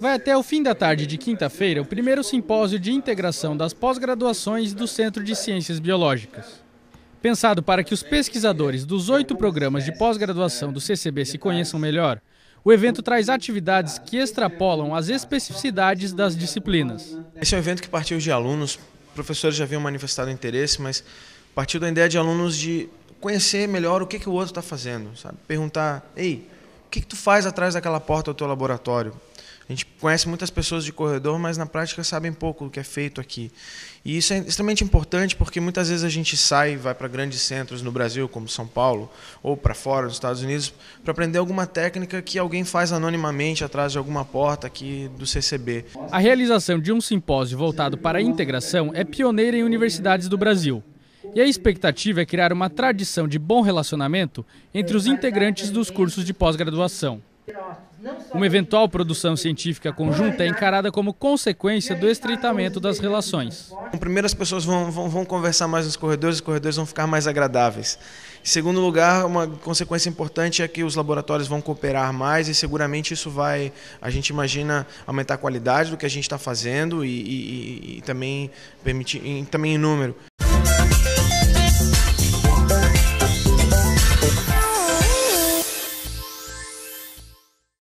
Vai até o fim da tarde de quinta-feira o primeiro simpósio de integração das pós-graduações do Centro de Ciências Biológicas. Pensado para que os pesquisadores dos oito programas de pós-graduação do CCB se conheçam melhor, o evento traz atividades que extrapolam as especificidades das disciplinas. Esse é um evento que partiu de alunos, professores já haviam manifestado interesse, mas partiu da ideia de alunos de conhecer melhor o que, que o outro está fazendo, sabe? Perguntar, ei, o que, que tu faz atrás daquela porta do teu laboratório? A gente conhece muitas pessoas de corredor, mas na prática sabem pouco do que é feito aqui. E isso é extremamente importante porque muitas vezes a gente sai, vai para grandes centros no Brasil, como São Paulo, ou para fora, nos Estados Unidos, para aprender alguma técnica que alguém faz anonimamente atrás de alguma porta aqui do CCB. A realização de um simpósio voltado para a integração é pioneira em universidades do Brasil. E a expectativa é criar uma tradição de bom relacionamento entre os integrantes dos cursos de pós-graduação. Uma eventual produção científica conjunta é encarada como consequência do estreitamento das relações. Então, primeiro, as pessoas vão, vão, vão conversar mais nos corredores, os corredores vão ficar mais agradáveis. Em segundo lugar, uma consequência importante é que os laboratórios vão cooperar mais e seguramente isso vai, a gente imagina, aumentar a qualidade do que a gente está fazendo e, e, e também permitir, e, também em número.